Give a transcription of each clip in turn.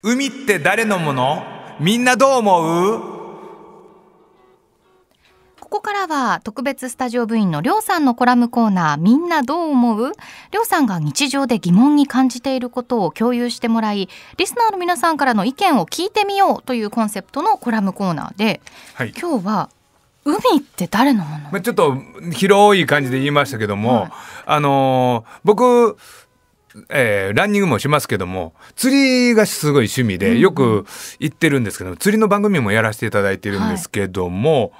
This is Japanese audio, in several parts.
海って誰のものみんなどう思うここからは特別スタジオ部員のりょうさんのコラムコーナーみんなどう思うりょうさんが日常で疑問に感じていることを共有してもらいリスナーの皆さんからの意見を聞いてみようというコンセプトのコラムコーナーで、はい、今日は海って誰のもの、まちょっと広い感じで言いましたけども、はい、あのー、僕えー、ランニングもしますけども釣りがすごい趣味でよく行ってるんですけど、うん、釣りの番組もやらせていただいてるんですけども、はい、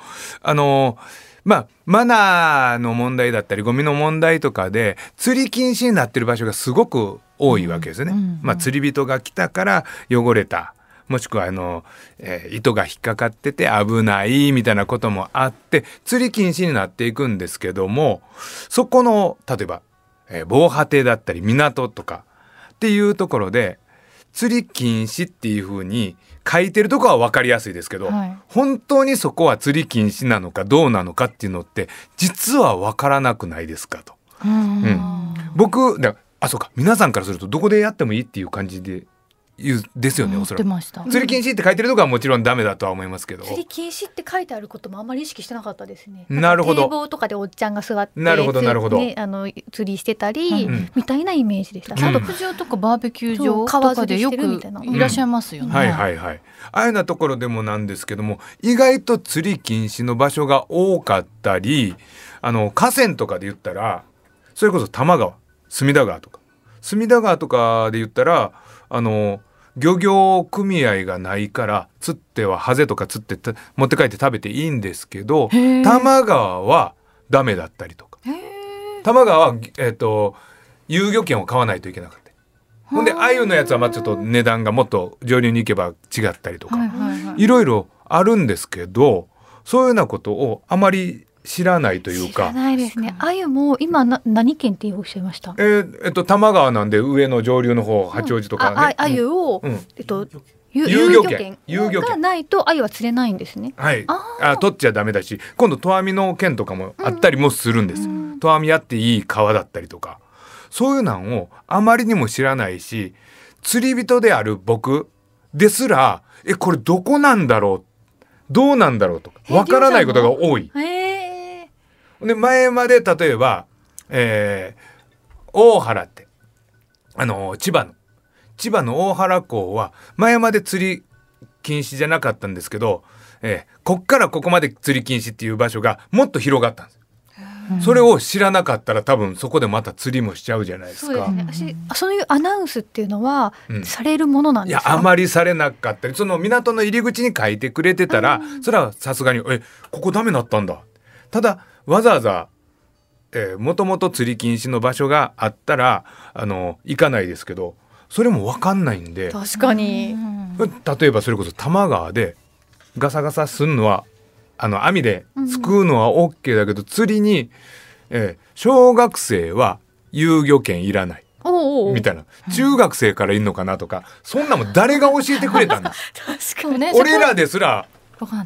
あのまあ、マナーの問題だったりゴミの問題とかで釣り禁止になってる場所がすごく多いわけですね。うんうんうん、まあ、釣り人が来たから汚れたもしくはあの、えー、糸が引っかかってて危ないみたいなこともあって釣り禁止になっていくんですけどもそこの例えばえー、防波堤だったり港とかっていうところで釣り禁止っていうふうに書いてるとこは分かりやすいですけど、はい、本当にそこは釣り禁止なのかどうなのかっていうのって実は分からなくないですかと。うん、僕だあそうか皆さんからするとどこでやってもいいっていう感じでですよね、おそらく。釣り禁止って書いてるとこはもちろんダメだとは思いますけど。釣り禁止って書いてあることもあんまり意識してなかったですね。なるほど。堤防とかでおっちゃんが座って、なるほどなるほど。ね、あの釣りしてたり、うん、みたいなイメージでした。キャンプ場とかバーベキュー場川かでよくいらっしゃいますよね、うん。はいはいはい。ああいうなところでもなんですけども、意外と釣り禁止の場所が多かったり、あの河川とかで言ったら、それこそ多摩川、隅田川とか、隅田川とかで言ったら、あの漁業組合がないから釣ってはハゼとか釣って持って帰って食べていいんですけど多摩川はダメだったりとか多摩川は、えーと、遊漁券を買わないといけなかった。ほんで鮎のやつはまあちょっと値段がもっと上流に行けば違ったりとか、はいろいろ、はい、あるんですけどそういうようなことをあまり知らないというか。知らないですね。あゆも今な何県っておっしゃいました。えー、えっと多摩川なんで上の上流の方八王子とか、ねあゆを、うん、えっと。遊漁権遊漁がないとあゆは釣れないんですね。はい。あ取っちゃダメだし、今度トアミの県とかもあったりもするんです。うん、トアミやっていい川だったりとか、そういうのをあまりにも知らないし、釣り人である僕ですら、えこれどこなんだろう、どうなんだろうとかわからないことが多い。えーで、前まで例えば、えー、大原って、あの千葉の、千葉の大原港は、前まで釣り禁止じゃなかったんですけど、えー、こっからここまで釣り禁止っていう場所がもっと広がったんです。それを知らなかったら多分そこでまた釣りもしちゃうじゃないですか。そうですね。そういうアナウンスっていうのは、されるものなんですか。いやあまりされなかったり、その港の入り口に書いてくれてたら、それはさすがにえここダメなったんだ。ただわざわざもともと釣り禁止の場所があったらあの行かないですけどそれも分かんないんで確かに例えばそれこそ多摩川でガサガサすんのはあの網ですくうのは OK だけど、うん、釣りに、えー、小学生は遊漁権いらない。みたいな中学生からいんのかなとか、そんなも誰が教えてくれたんだ 確かに、ね、俺らですら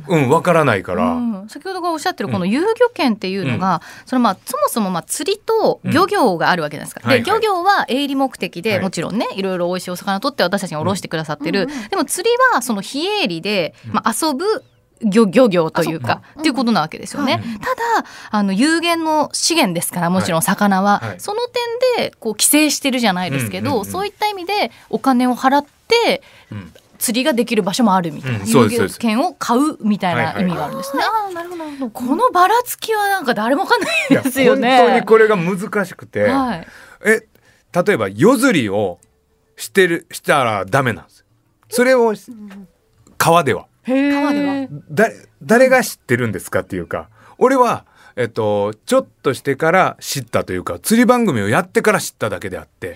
うん、わからないから、うん、先ほどがおっしゃってるこの遊漁券っていうのが、うん、そのまあそもそもまあ釣りと漁業があるわけですか、うん、で、はいはい、漁業は営利目的で、もちろんねいろいろ美味しいお魚を取って私たちにろしてくださってる、でも釣りはその非営利で、まあ、遊ぶ漁漁業というかっていうことなわけですよね、はい、ただあの有限の資源ですからもちろん魚は、はいはい、その点でこう規制してるじゃないですけど、うんうんうん、そういった意味でお金を払って、うん、釣りができる場所もあるみたいな、う遊漁券を買うみたいな意味があるんですね。このばらつきはなんか誰もわかんないですよね。本当にこれが難しくて、はい、え例えば夜釣りをしてるしたらダメなんですよ。それを川では川ではだ誰が知ってるんですかっていうか俺は。えっと、ちょっとしてから知ったというか釣り番組をやってから知っただけであって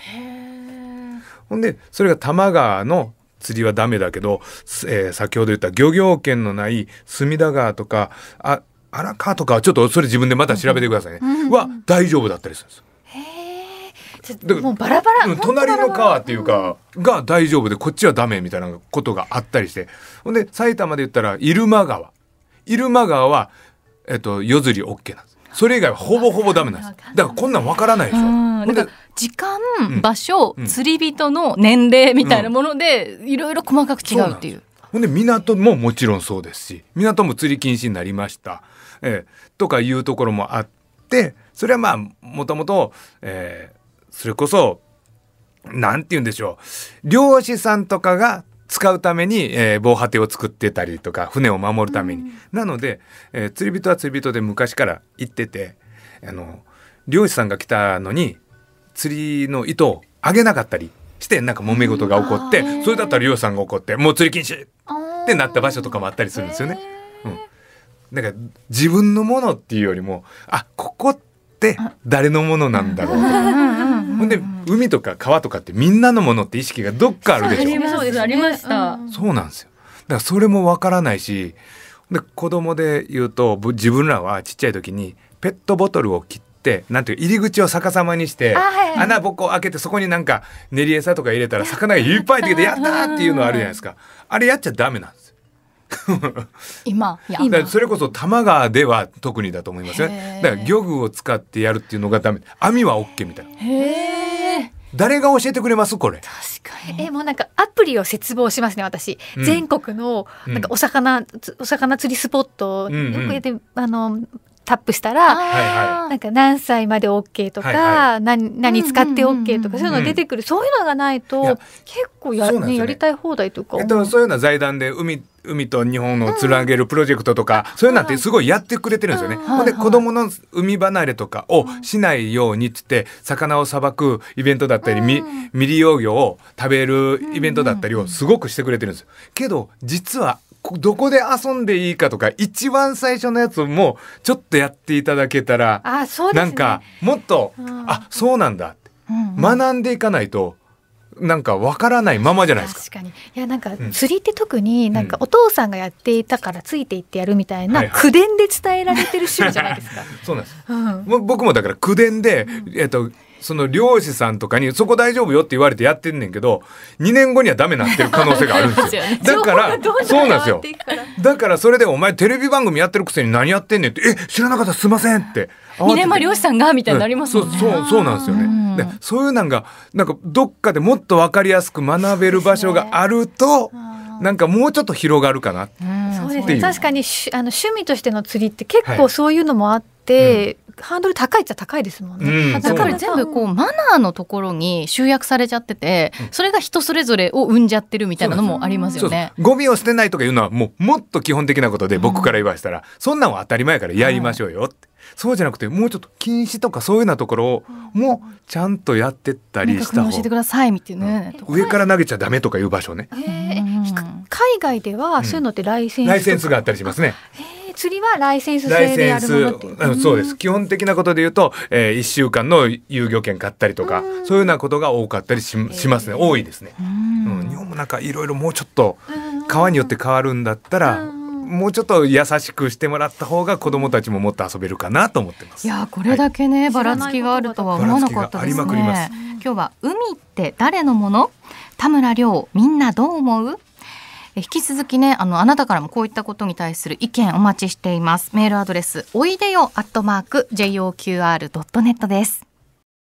ほんでそれが多摩川の釣りはダメだけど、えー、先ほど言った漁業権のない隅田川とか、あ、荒川とかはちょっとそれ自分でまた調べてくださいね。うんうん、は大丈夫だったりするんです。もうバラバラ隣の川っていうか、が大丈夫でこっちはダメみたいなことがあったりしてほんで埼玉で言ったら入間川入間川は、えっと、夜釣り OK なんです。それ以外はほぼほぼダメなんですだからこんなんわからないでしょだか時間、場所、釣り人の年齢みたいなもので、いろいろ細かく違うっていう。ほんで港ももちろんそうですし港も釣り禁止になりました、えー、とかいうところもあってそれはまあもともと、えー、それこそ何て言うんでしょう漁師さんとかが使うために、えー、防波堤を作ってたりとか船を守るために、うん、なので、えー、釣り人は釣り人で昔から行っててあの漁師さんが来たのに釣りの糸をあげなかったりしてなんか揉め事が起こって、うん、それだったら漁師さんが怒ってもう釣り禁止ってなった場所とかもあったりするんですよね。うん、なんか自分のものっていうよりもあここって誰のものなんだろうとか。ほんで海とか川とかってみんなのものって意識がどっかあるでしょそうですありました、そうなんですよだからそれもわからないしで子供で言うと自分らはちっちゃい時にペットボトルを切ってなんていう入り口を逆さまにして、はい、穴ぼこ開けてそこになんか練り餌とか入れたら魚がいっぱい出てきて「やった!」っていうのあるじゃないですかあれやっちゃダメなんです 今今それこそ玉川では特にだと思いますねだから漁具を使ってやるっていうのがダメ網は OK みたいな誰が教えてくれますこれ確かにえもうなんかアプリを切望しますね私、うん、全国のなんかお魚、うん、お魚釣りスポット、うんうん、であのタップしたら、なんか何歳まで OK とか、はいはい、何何使って OK とか、そういうの出てくる、うん、そういうのがないと結構や、ねや、ね、やりたい放題とか、えっと、そういうような財団で海海と日本をつなげるプロジェクトとか、そういうのってすごいやってくれてるんですよね。ほんで子供の海離れとかをしないようにっ言って魚をさばくイベントだったり、未利用魚を食べるイベントだったりをすごくしてくれてるんですよ。けど実はどこで遊んでいいかとか一番最初のやつもちょっとやっていただけたらあそうです、ね、なんかもっと、うん、あそうなんだうんうん、学んでいかないと。なんかわからないままじゃないですか。確かにいやなんか釣りって特になんかお父さんがやっていたからついていってやるみたいな口伝で伝えられてる趣味じゃないですか。そうなんです、うん、僕もだから口伝で、えっとその漁師さんとかにそこ大丈夫よって言われてやってんねんけど2年後にはダメなってる可能性があるんですよ ね、だからそうなんですよだからそれでお前テレビ番組やってるくせに何やってんねんってえ知らなかったすいませんって2年前漁師さんがみたいになりますもんね、うそうそうなんですよね、でそういうなんかなんかどっかでもっとわかりやすく学べる場所があると、なんかもうちょっと広がるかな、うん、そうですね確かにあの趣味としての釣りって結構そういうのもあって、うんハードル高いっちゃ高いですもんね、だから全部こうマナーのところに集約されちゃってて、それが人それぞれを生んじゃってるみたいなのもありますよねゴミを捨てないとかいうのはもうもっと基本的なことで僕から言わしたら、そんなんは当たり前からやりましょうよって、そうじゃなくてもうちょっと禁止とかそういうようなところをもうちゃんとやってったりした方教えてくださいみたいな、上から投げちゃダメとかいう場所ね、海外ではそういうのってライセンス、うん、ライセンスがあったりしますね、えー釣りはライセンス制でやるものっていう、ね、そうです基本的なことで言うと、えー、1週間の遊漁券買ったりとかそういうようなことが多かったりししますね多いですね、うん、日本もなんかいろいろもうちょっと川によって変わるんだったらもうちょっと優しくしてもらった方が子供たちももっと遊べるかなと思ってますいやこれだけね、はい、ばらつきがあるとは思わなかったですね今日は海って誰のもの田村亮みんなどう思う引き続きねあのあなたからもこういったことに対する意見お待ちしていますメールアドレスおいでよアットマーク JOQR.net です